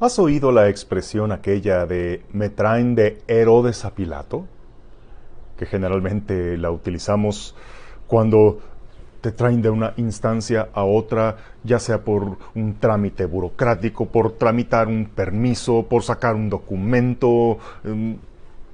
¿Has oído la expresión aquella de me traen de Herodes a Pilato? Que generalmente la utilizamos cuando te traen de una instancia a otra, ya sea por un trámite burocrático, por tramitar un permiso, por sacar un documento, em,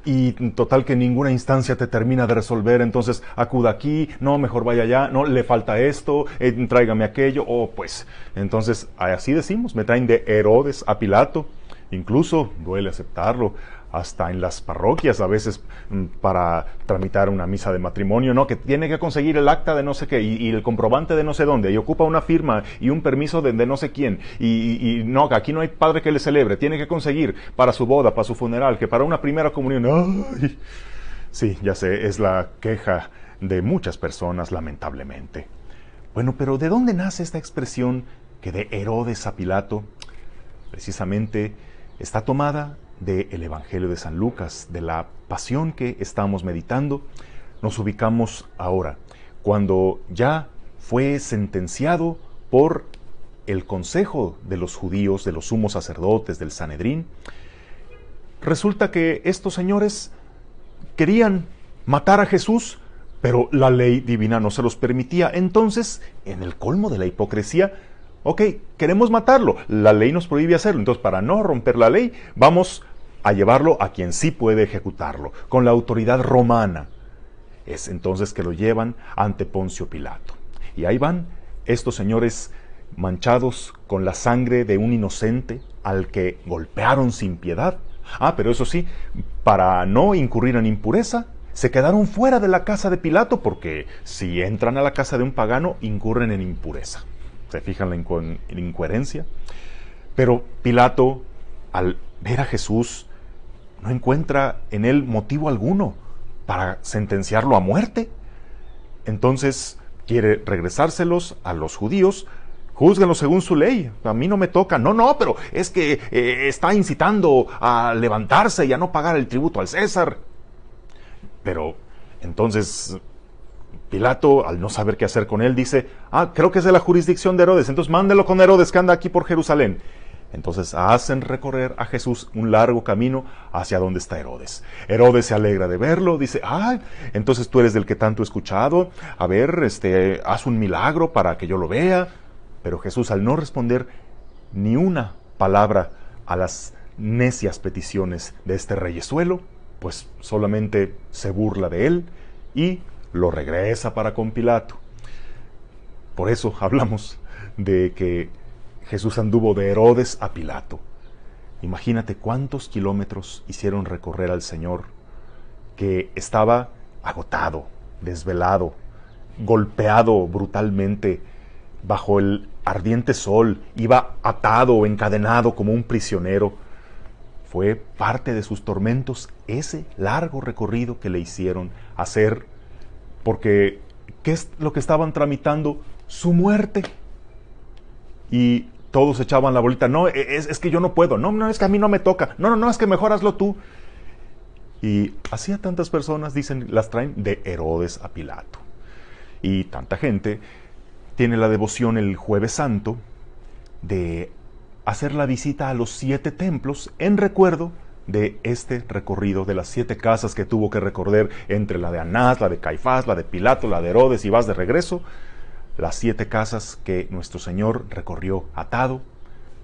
y total que ninguna instancia te termina de resolver, entonces acuda aquí, no, mejor vaya allá, no, le falta esto, eh, tráigame aquello, o pues, entonces así decimos, me traen de Herodes a Pilato, incluso, duele aceptarlo, hasta en las parroquias a veces mm, para tramitar una misa de matrimonio, ¿no? Que tiene que conseguir el acta de no sé qué y, el comprobante de no sé dónde y ocupa una firma y un permiso de, no sé quién y, y, no, aquí no hay padre que le celebre, tiene que conseguir para su boda, para su funeral, que para una primera comunión. Sí, ya sé, es la queja de muchas personas, lamentablemente. Bueno, pero ¿de dónde nace esta expresión que de Herodes a Pilato precisamente está tomada del Evangelio de San Lucas, de la pasión que estamos meditando, nos ubicamos ahora, cuando ya fue sentenciado por el consejo de los judíos, de los sumos sacerdotes, del Sanedrín. Resulta que estos señores querían matar a Jesús, pero la ley divina no se los permitía. Entonces, en el colmo de la hipocresía, Ok, queremos matarlo. La ley nos prohíbe hacerlo. Entonces, para no romper la ley, vamos a llevarlo a quien sí puede ejecutarlo, con la autoridad romana. Es entonces que lo llevan ante Poncio Pilato. Y ahí van estos señores manchados con la sangre de un inocente al que golpearon sin piedad. Ah, pero eso sí, para no incurrir en impureza, se quedaron fuera de la casa de Pilato porque si entran a la casa de un pagano, incurren en impureza. Se fijan en la incoherencia. Pero Pilato, al ver a Jesús, no encuentra en él motivo alguno para sentenciarlo a muerte. Entonces quiere regresárselos a los judíos, Júzguenlo según su ley, a mí no me toca, no, no, pero es que eh, está incitando a levantarse y a no pagar el tributo al César. Pero entonces Pilato, al no saber qué hacer con él, dice, ah, creo que es de la jurisdicción de Herodes, entonces mándelo con Herodes que anda aquí por Jerusalén. Entonces hacen recorrer a Jesús un largo camino hacia donde está Herodes. Herodes se alegra de verlo, dice, ah, entonces tú eres del que tanto he escuchado, a ver, este, haz un milagro para que yo lo vea. Pero Jesús al no responder ni una palabra a las necias peticiones de este reyesuelo, pues solamente se burla de él y lo regresa para con Pilato. Por eso hablamos de que Jesús anduvo de Herodes a Pilato. Imagínate cuántos kilómetros hicieron recorrer al Señor, que estaba agotado, desvelado, golpeado brutalmente bajo el ardiente sol, iba atado, encadenado como un prisionero. Fue parte de sus tormentos ese largo recorrido que le hicieron hacer porque ¿qué es lo que estaban tramitando? Su muerte. Y todos echaban la bolita, no, e-, es, que yo no puedo, no, no, es que a mí no me toca, no, no, no, es que mejor hazlo tú. Y así a tantas personas, dicen, las traen de Herodes a Pilato. Y tanta gente tiene la devoción el jueves santo de hacer la visita a los siete templos en recuerdo de este recorrido de las siete casas que tuvo que recorrer entre la de Anás, la de Caifás, la de Pilato, la de Herodes y vas de regreso, las siete casas que nuestro Señor recorrió atado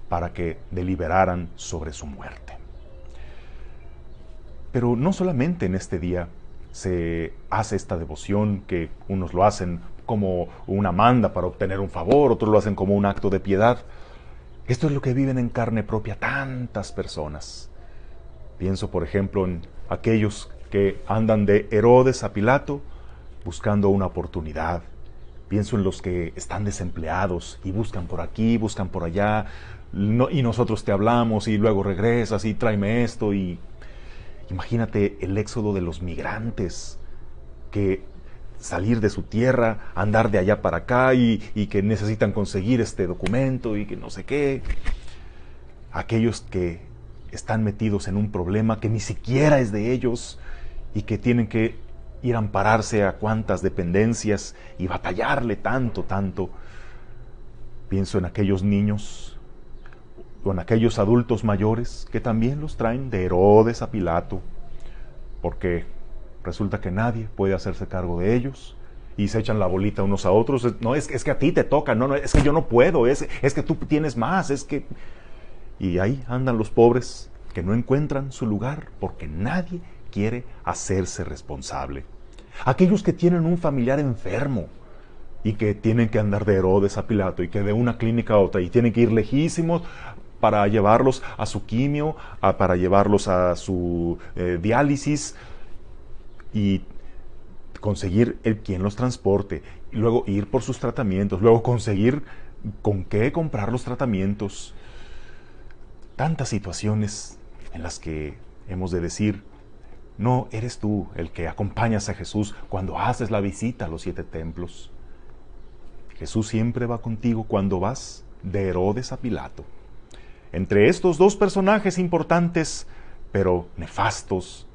para que deliberaran sobre su muerte. Pero no solamente en este día se hace esta devoción que unos lo hacen como una manda para obtener un favor, otros lo hacen como un acto de piedad. Esto es lo que viven en carne propia tantas personas Pienso, por ejemplo, en aquellos que andan de Herodes a Pilato buscando una oportunidad. Pienso en los que están desempleados y buscan por aquí, buscan por allá, y nosotros te hablamos y luego regresas y tráeme esto. Y imagínate el éxodo de los migrantes que salir de su tierra, andar de allá para acá y, que necesitan conseguir este documento y que no sé qué. Aquellos que están metidos en un problema que ni siquiera es de ellos y que tienen que ir a ampararse a cuantas dependencias y batallarle tanto, tanto. Pienso en aquellos niños o en aquellos adultos mayores que también los traen de Herodes a Pilato, porque resulta que nadie puede hacerse cargo de ellos y se echan la bolita unos a otros. No, es, es que a ti te toca, no, no, es que yo no puedo, es, es que tú tienes más, es que y ahí andan los pobres que no encuentran su lugar porque nadie quiere hacerse responsable. Aquellos que tienen un familiar enfermo y que tienen que andar de Herodes a Pilato y que de una clínica a otra y tienen que ir lejísimos para llevarlos a su quimio, para llevarlos a su eh, diálisis y conseguir el quien los transporte, y luego ir por sus tratamientos, luego conseguir con qué comprar los tratamientos tantas situaciones en las que hemos de decir, no eres tú el que acompañas a Jesús cuando haces la visita a los siete templos. Jesús siempre va contigo cuando vas de Herodes a Pilato. Entre estos dos personajes importantes, pero nefastos,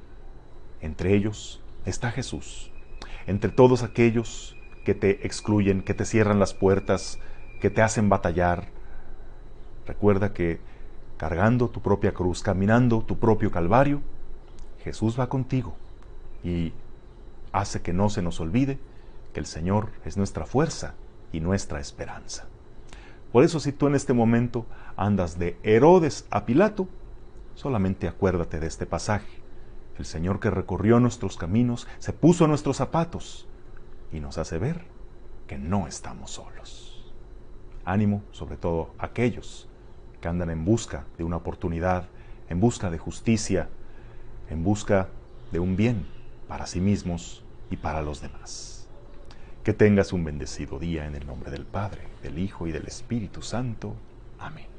entre ellos está Jesús. Entre todos aquellos que te excluyen, que te cierran las puertas, que te hacen batallar, recuerda que cargando tu propia cruz, caminando tu propio calvario, Jesús va contigo y hace que no se nos olvide que el Señor es nuestra fuerza y nuestra esperanza. Por eso si tú en este momento andas de Herodes a Pilato, solamente acuérdate de este pasaje. El Señor que recorrió nuestros caminos se puso a nuestros zapatos y nos hace ver que no estamos solos. Ánimo sobre todo a aquellos que andan en busca de una oportunidad, en busca de justicia, en busca de un bien para sí mismos y para los demás. Que tengas un bendecido día en el nombre del Padre, del Hijo y del Espíritu Santo. Amén.